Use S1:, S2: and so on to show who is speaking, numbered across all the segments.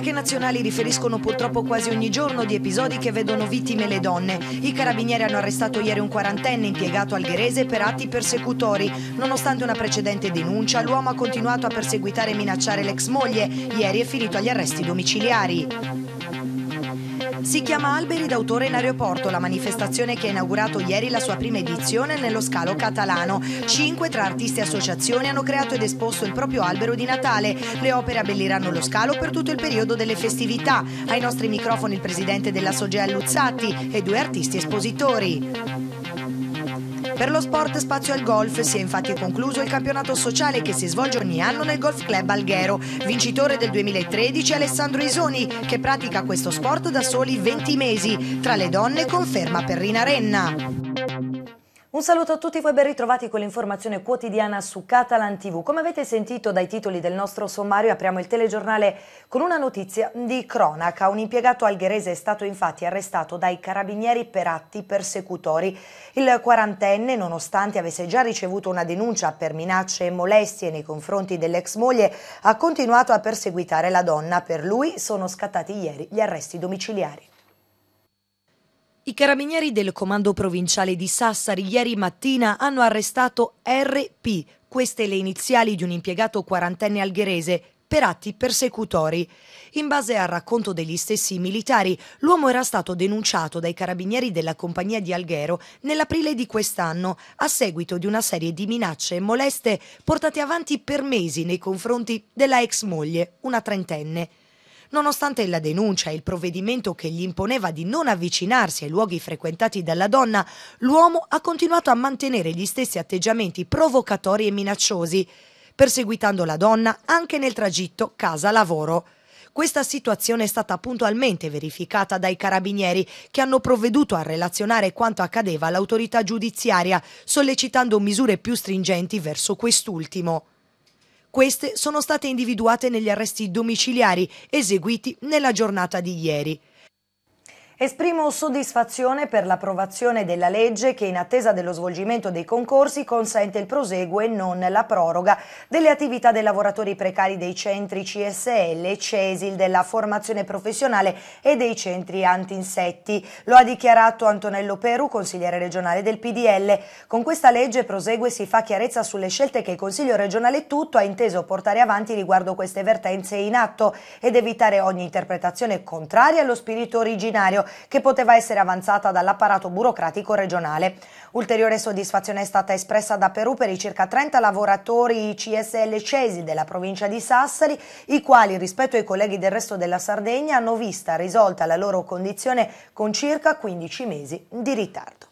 S1: cronache nazionali riferiscono purtroppo quasi ogni giorno di episodi che vedono vittime le donne. I carabinieri hanno arrestato ieri un quarantenne impiegato algherese per atti persecutori. Nonostante una precedente denuncia, l'uomo ha continuato a perseguitare e minacciare l'ex moglie. Ieri è finito agli arresti domiciliari. Si chiama Alberi d'autore in aeroporto, la manifestazione che ha inaugurato ieri la sua prima edizione nello scalo catalano. Cinque tra artisti e associazioni hanno creato ed esposto il proprio albero di Natale. Le opere abbelliranno lo scalo per tutto il periodo delle festività. Ai nostri microfoni il presidente della Sogea Luzzatti e due artisti espositori. Per lo sport spazio al golf si è infatti concluso il campionato sociale che si svolge ogni anno nel Golf Club Alghero. Vincitore del 2013 Alessandro Isoni che pratica questo sport da soli 20 mesi. Tra le donne conferma Perrina Renna. Un saluto a tutti voi ben ritrovati con l'informazione quotidiana su Catalan TV. Come avete sentito dai titoli del nostro sommario apriamo il telegiornale con una notizia di cronaca. Un impiegato algherese è stato infatti arrestato dai carabinieri per atti persecutori. Il quarantenne, nonostante avesse già ricevuto una denuncia per minacce e molestie nei confronti dell'ex moglie, ha continuato a perseguitare la donna. Per lui sono scattati ieri gli arresti domiciliari. I carabinieri del comando provinciale di Sassari ieri mattina hanno arrestato RP, queste le iniziali di un impiegato quarantenne algherese, per atti persecutori. In base al racconto degli stessi militari, l'uomo era stato denunciato dai carabinieri della compagnia di Alghero nell'aprile di quest'anno a seguito di una serie di minacce e moleste portate avanti per mesi nei confronti della ex moglie, una trentenne. Nonostante la denuncia e il provvedimento che gli imponeva di non avvicinarsi ai luoghi frequentati dalla donna, l'uomo ha continuato a mantenere gli stessi atteggiamenti provocatori e minacciosi, perseguitando la donna anche nel tragitto casa-lavoro. Questa situazione è stata puntualmente verificata dai carabinieri che hanno provveduto a relazionare quanto accadeva all'autorità giudiziaria, sollecitando misure più stringenti verso quest'ultimo. Queste sono state individuate negli arresti domiciliari eseguiti nella giornata di ieri. Esprimo soddisfazione per l'approvazione della legge che in attesa dello svolgimento dei concorsi consente il proseguo e non la proroga delle attività dei lavoratori precari dei centri CSL, CESIL, della formazione professionale e dei centri antinsetti. Lo ha dichiarato Antonello Peru, consigliere regionale del PDL. Con questa legge prosegue e si fa chiarezza sulle scelte che il Consiglio regionale tutto ha inteso portare avanti riguardo queste vertenze in atto ed evitare ogni interpretazione contraria allo spirito originario che poteva essere avanzata dall'apparato burocratico regionale. Ulteriore soddisfazione è stata espressa da Perù per i circa 30 lavoratori CSL Cesi della provincia di Sassari, i quali rispetto ai colleghi del resto della Sardegna hanno vista risolta la loro condizione con circa 15 mesi di ritardo.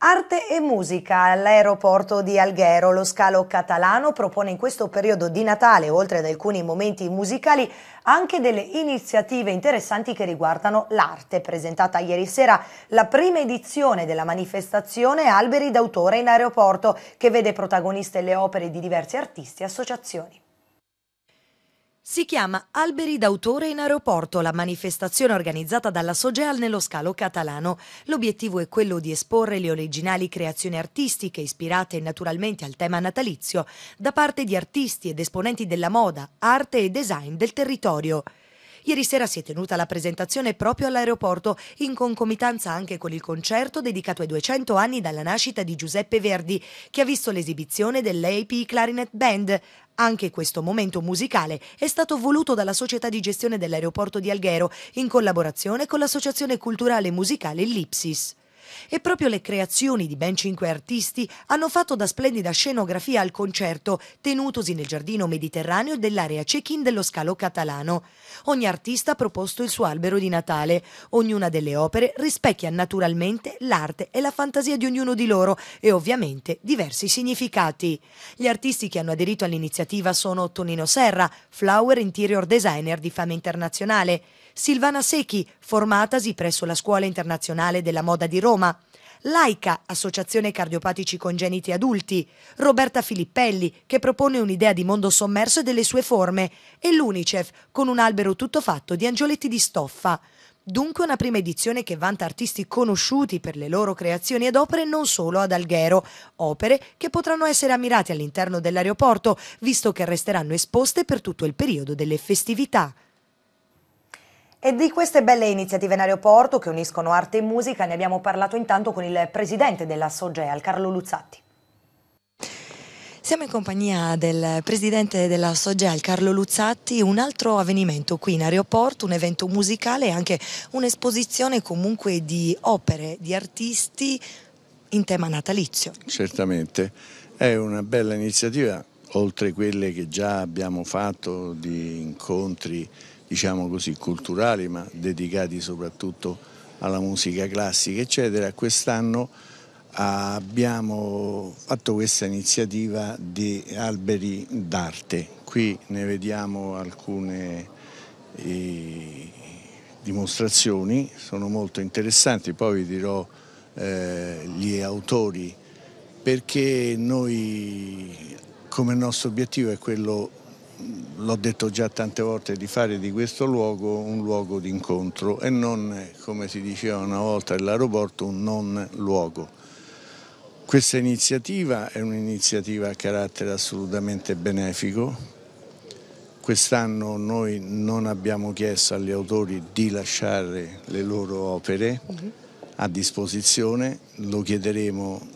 S1: Arte e musica all'aeroporto di Alghero. Lo scalo catalano propone in questo periodo di Natale, oltre ad alcuni momenti musicali, anche delle iniziative interessanti che riguardano l'arte. Presentata ieri sera la prima edizione della manifestazione Alberi d'autore in aeroporto, che vede protagoniste le opere di diversi artisti e associazioni. Si chiama Alberi d'autore in aeroporto, la manifestazione organizzata dalla Sogeal nello scalo catalano. L'obiettivo è quello di esporre le originali creazioni artistiche ispirate naturalmente al tema natalizio da parte di artisti ed esponenti della moda, arte e design del territorio. Ieri sera si è tenuta la presentazione proprio all'aeroporto, in concomitanza anche con il concerto dedicato ai 200 anni dalla nascita di Giuseppe Verdi, che ha visto l'esibizione dell'AP Clarinet Band, anche questo momento musicale è stato voluto dalla società di gestione dell'aeroporto di Alghero in collaborazione con l'associazione culturale musicale Lipsis. E proprio le creazioni di ben cinque artisti hanno fatto da splendida scenografia al concerto tenutosi nel giardino mediterraneo dell'area check-in dello scalo catalano. Ogni artista ha proposto il suo albero di Natale. Ognuna delle opere rispecchia naturalmente l'arte e la fantasia di ognuno di loro e ovviamente diversi significati. Gli artisti che hanno aderito all'iniziativa sono Tonino Serra, flower interior designer di fama internazionale, Silvana Secchi, formatasi presso la Scuola Internazionale della Moda di Roma, Roma, l'AICA, Associazione Cardiopatici Congeniti Adulti, Roberta Filippelli, che propone un'idea di mondo sommerso e delle sue forme, e l'UNICEF, con un albero tutto fatto di angioletti di stoffa. Dunque una prima edizione che vanta artisti conosciuti per le loro creazioni ed opere non solo ad Alghero, opere che potranno essere ammirate all'interno dell'aeroporto, visto che resteranno esposte per tutto il periodo delle festività. E di queste belle iniziative in aeroporto che uniscono arte e musica ne abbiamo parlato intanto con il presidente della Sogeal, Carlo Luzzatti. Siamo in compagnia del presidente della Sogeal Carlo Luzzatti, un altro avvenimento qui in aeroporto, un evento musicale e anche un'esposizione comunque di opere di artisti in tema natalizio.
S2: Certamente, è una bella iniziativa, oltre quelle che già abbiamo fatto di incontri diciamo così, culturali, ma dedicati soprattutto alla musica classica, eccetera. Quest'anno abbiamo fatto questa iniziativa di alberi d'arte. Qui ne vediamo alcune eh, dimostrazioni, sono molto interessanti, poi vi dirò eh, gli autori perché noi come nostro obiettivo è quello l'ho detto già tante volte, di fare di questo luogo un luogo di incontro e non, come si diceva una volta all'aeroporto, un non luogo. Questa iniziativa è un'iniziativa a carattere assolutamente benefico. Quest'anno noi non abbiamo chiesto agli autori di lasciare le loro opere a disposizione, lo chiederemo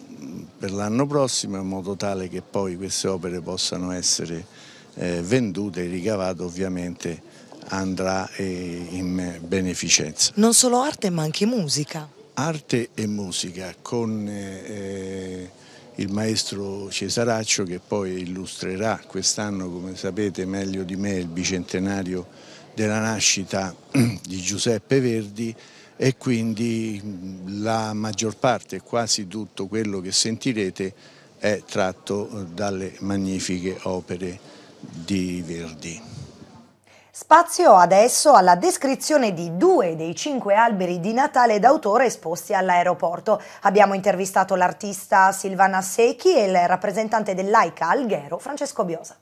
S2: per l'anno prossimo in modo tale che poi queste opere possano essere eh, venduto e ricavato ovviamente andrà eh, in beneficenza.
S1: Non solo arte ma anche musica.
S2: Arte e musica con eh, eh il maestro Cesaraccio che poi illustrerà quest'anno come sapete meglio di me il bicentenario della nascita di Giuseppe Verdi e quindi mm, la maggior parte, quasi tutto quello che sentirete è tratto eh, dalle magnifiche opere di Verdi.
S1: Spazio adesso alla descrizione di due dei cinque alberi di Natale d'autore esposti all'aeroporto. Abbiamo intervistato l'artista Silvana Secchi e il rappresentante dell'AICA Alghero, Francesco Biosa.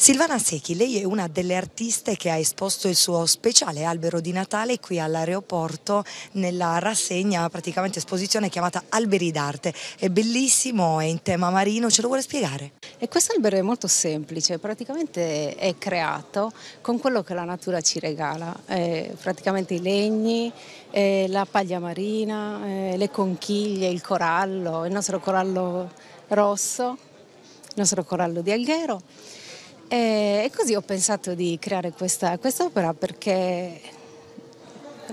S1: Silvana Secchi, lei è una delle artiste che ha esposto il suo speciale albero di Natale qui all'aeroporto nella rassegna, praticamente esposizione chiamata Alberi d'arte. È bellissimo, è in tema marino, ce lo vuole spiegare?
S3: E questo albero è molto semplice, praticamente è creato con quello che la natura ci regala, eh, praticamente i legni, eh, la paglia marina, eh, le conchiglie, il corallo, il nostro corallo
S1: rosso, il nostro corallo di alghero e, così ho pensato di creare questa, quest'opera perché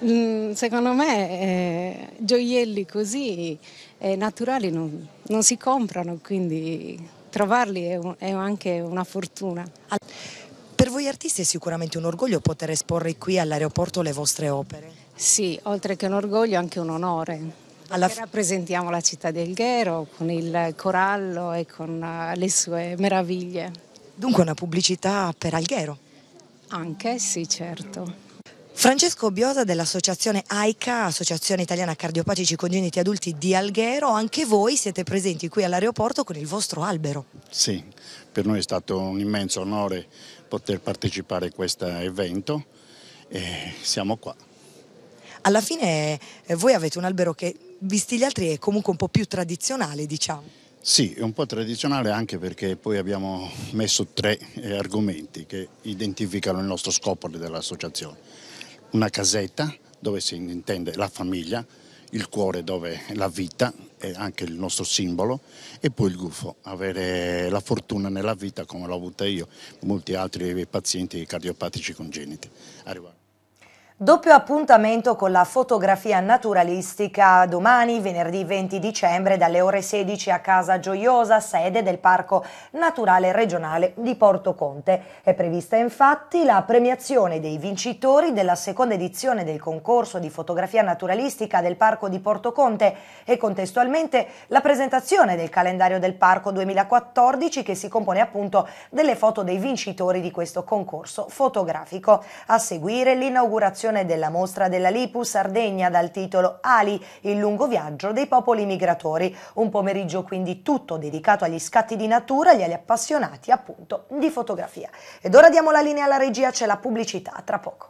S1: mm, secondo me eh, gioielli così eh, naturali non, non, si comprano, quindi trovarli è, un, è anche una fortuna. Per voi artisti è sicuramente un orgoglio poter esporre qui all'aeroporto le vostre opere. Sì, oltre che un orgoglio anche un onore. Alla... Rappresentiamo la città di Ghero con il corallo e con eh, le sue meraviglie. Dunque una pubblicità per Alghero. Anche, sì, certo. Francesco Biosa dell'associazione AICA, Associazione Italiana Cardiopatici Congeniti Adulti di Alghero, anche voi siete presenti qui all'aeroporto con il vostro albero.
S2: Sì, per noi è stato un immenso onore poter partecipare a questo evento e siamo qua.
S1: Alla fine eh, voi avete un albero che, visti gli altri, è comunque un po' più tradizionale, diciamo.
S2: Sì, è un po' tradizionale anche perché poi abbiamo messo tre eh, argomenti che identificano il nostro scopo dell'associazione. Una casetta dove si intende la famiglia, il cuore dove la vita è anche il nostro simbolo e poi il gufo, avere la fortuna nella vita come l'ho avuta io, e molti altri pazienti cardiopatici congeniti. Arrivare.
S1: Doppio appuntamento con la fotografia naturalistica domani, venerdì 20 dicembre, dalle ore 16 a Casa Gioiosa, sede del Parco Naturale Regionale di Porto Conte. È prevista infatti la premiazione dei vincitori della seconda edizione del concorso di fotografia naturalistica del Parco di Porto Conte e contestualmente la presentazione del calendario del Parco 2014 che si compone appunto delle foto dei vincitori di questo concorso fotografico. A seguire l'inaugurazione presentazione della mostra della Lipu Sardegna dal titolo Ali, il lungo viaggio dei popoli migratori. Un pomeriggio quindi tutto dedicato agli scatti di natura e agli appassionati appunto di fotografia. Ed ora diamo la linea alla regia, c'è la pubblicità, tra poco.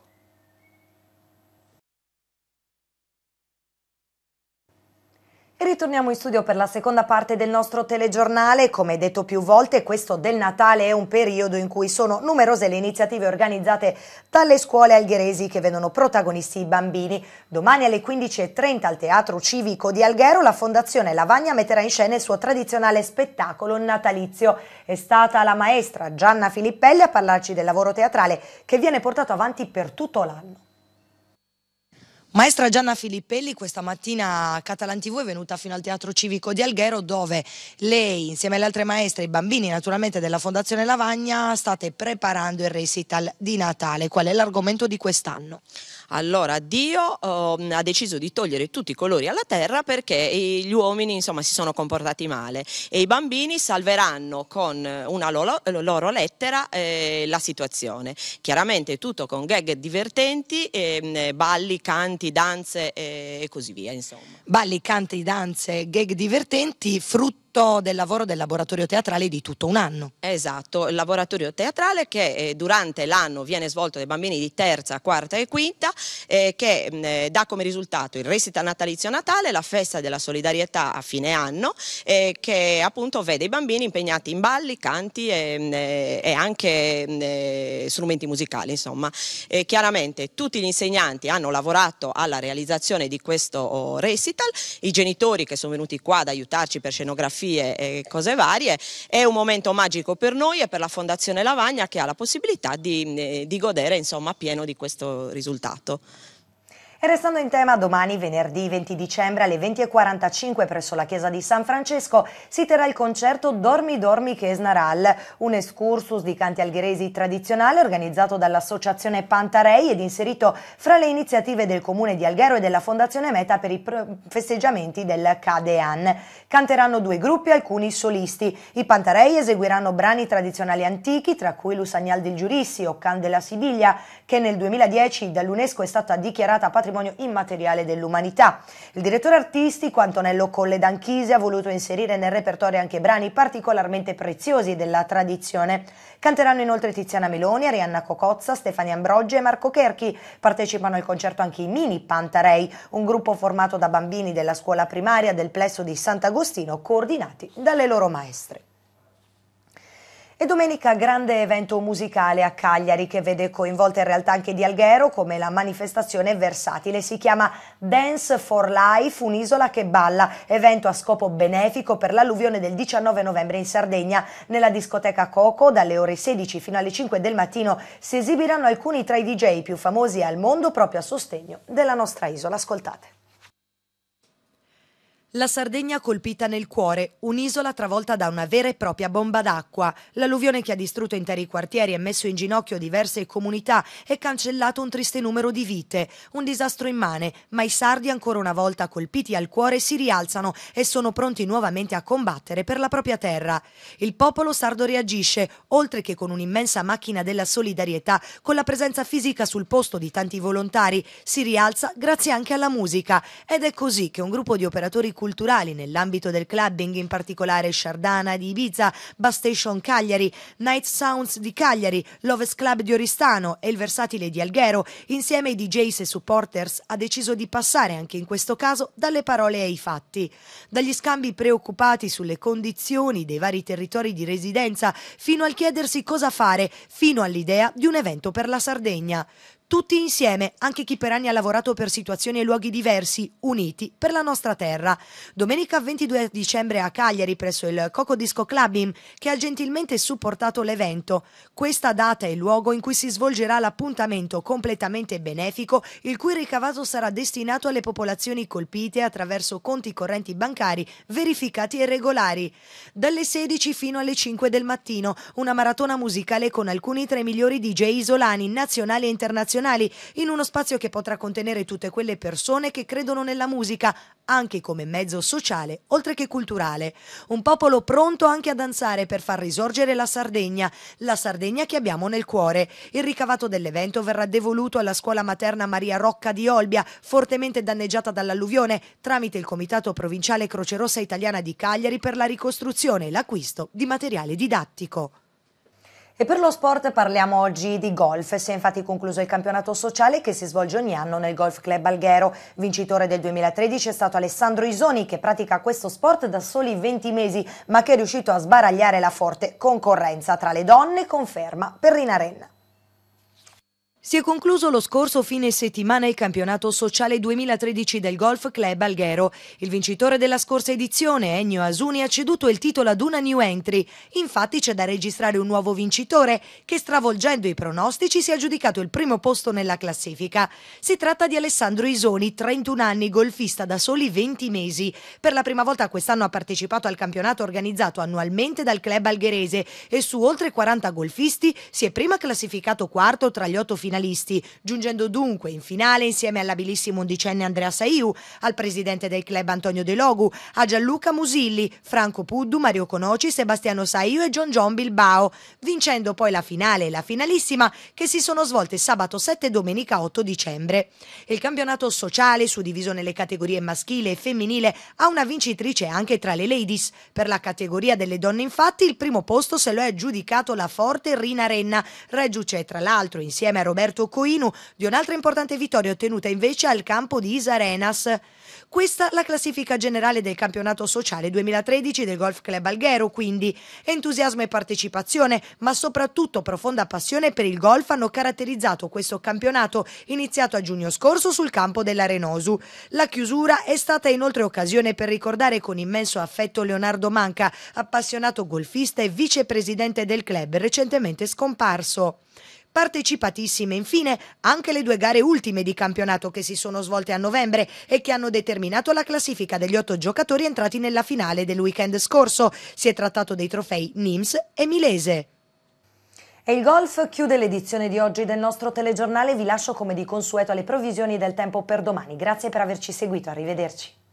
S1: Ritorniamo in studio per la seconda parte del nostro telegiornale. Come detto più volte, questo del Natale è un periodo in cui sono numerose le iniziative organizzate dalle scuole algheresi che vedono protagonisti i bambini. Domani alle 15.30 al Teatro Civico di Alghero la Fondazione Lavagna metterà in scena il suo tradizionale spettacolo natalizio. È stata la maestra Gianna Filippelli a parlarci del lavoro teatrale che viene portato avanti per tutto l'anno. Maestra Gianna Filippelli questa mattina Catalan TV è venuta fino al Teatro Civico di Alghero dove lei insieme alle altre maestre e i bambini naturalmente della Fondazione Lavagna state preparando il recital di Natale. Qual è l'argomento di quest'anno?
S3: Allora Dio eh, ha deciso di togliere tutti i colori alla terra perché gli uomini insomma, si sono comportati male e i bambini salveranno con una loro, loro lettera eh, la situazione. Chiaramente tutto con gag divertenti, eh, balli, canti, danze eh, e così via. Insomma.
S1: Balli, canti, danze, gag divertenti, frutto frutto del lavoro del laboratorio teatrale di tutto un anno.
S3: Esatto, il laboratorio teatrale che eh, durante l'anno viene svolto dai bambini di terza, quarta e quinta, eh, che mh, mm, eh, dà come risultato il recital natalizio Natale, la festa della solidarietà a fine anno, eh, che appunto vede i bambini impegnati in balli, canti e, mm, eh, e anche mm, eh, strumenti musicali. Insomma. chiaramente tutti gli insegnanti hanno lavorato alla realizzazione di questo oh, recital, i genitori che sono venuti qua ad aiutarci per scenografia fotografie e cose varie, è un momento magico per noi e per la Fondazione Lavagna che ha la possibilità di, eh, di godere insomma pieno di questo risultato.
S1: E restando in tema, domani venerdì 20 dicembre alle 20.45 presso la chiesa di San Francesco si terrà il concerto Dormi Dormi Chesnaral, un excursus di canti algheresi tradizionale organizzato dall'associazione Pantarei ed inserito fra le iniziative del comune di Alghero e della fondazione Meta per i festeggiamenti del Cadean. Canteranno due gruppi, e alcuni solisti. I Pantarei eseguiranno brani tradizionali antichi, tra cui Lusagnal del Giurissi o Can della Sibiglia, che nel 2010 dall'UNESCO è stata dichiarata patrimonio patrimonio immateriale dell'umanità. Il direttore artistico Antonello Colle d'Anchise ha voluto inserire nel repertorio anche brani particolarmente preziosi della tradizione. Canteranno inoltre Tiziana Meloni, Arianna Cocozza, Stefania Ambrogio e Marco Kerchi. Partecipano al concerto anche i Mini Pantarei, un gruppo formato da bambini della scuola primaria del plesso di Sant'Agostino coordinati dalle loro maestre. E domenica grande evento musicale a Cagliari che vede coinvolte in realtà anche di Alghero come la manifestazione versatile. Si chiama Dance for Life, un'isola che balla, evento a scopo benefico per l'alluvione del 19 novembre in Sardegna. Nella discoteca Coco dalle ore 16 fino alle 5 del mattino si esibiranno alcuni tra i DJ più famosi al mondo proprio a sostegno della nostra isola. Ascoltate. La Sardegna colpita nel cuore, un'isola travolta da una vera e propria bomba d'acqua. L'alluvione che ha distrutto interi quartieri e messo in ginocchio diverse comunità e cancellato un triste numero di vite. Un disastro immane, ma i sardi ancora una volta colpiti al cuore si rialzano e sono pronti nuovamente a combattere per la propria terra. Il popolo sardo reagisce, oltre che con un'immensa macchina della solidarietà, con la presenza fisica sul posto di tanti volontari, si rialza grazie anche alla musica. Ed è così che un gruppo di operatori culturali culturali nell'ambito del clubbing, in particolare Sciardana di Ibiza, Station Cagliari, Night Sounds di Cagliari, Loves Club di Oristano e il Versatile di Alghero, insieme ai DJs e supporters, ha deciso di passare anche in questo caso dalle parole ai fatti. Dagli scambi preoccupati sulle condizioni dei vari territori di residenza fino al chiedersi cosa fare, fino all'idea di un evento per la Sardegna. Tutti insieme, anche chi per anni ha lavorato per situazioni e luoghi diversi, uniti per la nostra terra. Domenica 22 dicembre a Cagliari presso il Coco Disco Clubbing che ha gentilmente supportato l'evento. Questa data è il luogo in cui si svolgerà l'appuntamento completamente benefico, il cui ricavato sarà destinato alle popolazioni colpite attraverso conti correnti bancari verificati e regolari. Dalle 16 fino alle 5 del mattino, una maratona musicale con alcuni tra i migliori DJ isolani, nazionali e internazionali internazionali in uno spazio che potrà contenere tutte quelle persone che credono nella musica, anche come mezzo sociale, oltre che culturale. Un popolo pronto anche a danzare per far risorgere la Sardegna, la Sardegna che abbiamo nel cuore. Il ricavato dell'evento verrà devoluto alla scuola materna Maria Rocca di Olbia, fortemente danneggiata dall'alluvione, tramite il Comitato Provinciale Croce Rossa Italiana di Cagliari per la ricostruzione e l'acquisto di materiale didattico. E per lo sport parliamo oggi di golf. Si è infatti concluso il campionato sociale che si svolge ogni anno nel Golf Club Alghero. Vincitore del 2013 è stato Alessandro Isoni che pratica questo sport da soli 20 mesi ma che è riuscito a sbaragliare la forte concorrenza tra le donne, conferma Perrina Renna. Si è concluso lo scorso fine settimana il campionato sociale 2013 del Golf Club Alghero. Il vincitore della scorsa edizione, Ennio Asuni, ha ceduto il titolo ad una new entry. Infatti c'è da registrare un nuovo vincitore che stravolgendo i pronostici si è aggiudicato il primo posto nella classifica. Si tratta di Alessandro Isoni, 31 anni, golfista da soli 20 mesi. Per la prima volta quest'anno ha partecipato al campionato organizzato annualmente dal club algherese e su oltre 40 golfisti si è prima classificato quarto tra gli otto finali finalisti, giungendo dunque in finale insieme all'abilissimo undicenne Andrea Saiu, al presidente del club Antonio De Logu, a Gianluca Musilli, Franco Puddu, Mario Conoci, Sebastiano Saiu e John John Bilbao, vincendo poi la finale e la finalissima che si sono svolte sabato 7 e domenica 8 dicembre. Il campionato sociale, suddiviso nelle categorie maschile e femminile, ha una vincitrice anche tra le ladies. Per la categoria delle donne, infatti, il primo posto se lo è aggiudicato la forte Rina Renna, reduce tra l'altro insieme a Roberto Alberto Coinu di un'altra importante vittoria ottenuta invece al campo di Isarenas. Questa la classifica generale del campionato sociale 2013 del Golf Club Alghero, quindi entusiasmo e partecipazione, ma soprattutto profonda passione per il golf hanno caratterizzato questo campionato iniziato a giugno scorso sul campo dell'Arenosu. La chiusura è stata inoltre occasione per ricordare con immenso affetto Leonardo Manca, appassionato golfista e vicepresidente del club recentemente scomparso partecipatissime infine anche le due gare ultime di campionato che si sono svolte a novembre e che hanno determinato la classifica degli otto giocatori entrati nella finale del weekend scorso. Si è trattato dei trofei Nims e Milese. E il golf chiude l'edizione di oggi del nostro telegiornale. Vi lascio come di consueto alle provvisioni del tempo per domani. Grazie per averci seguito. Arrivederci.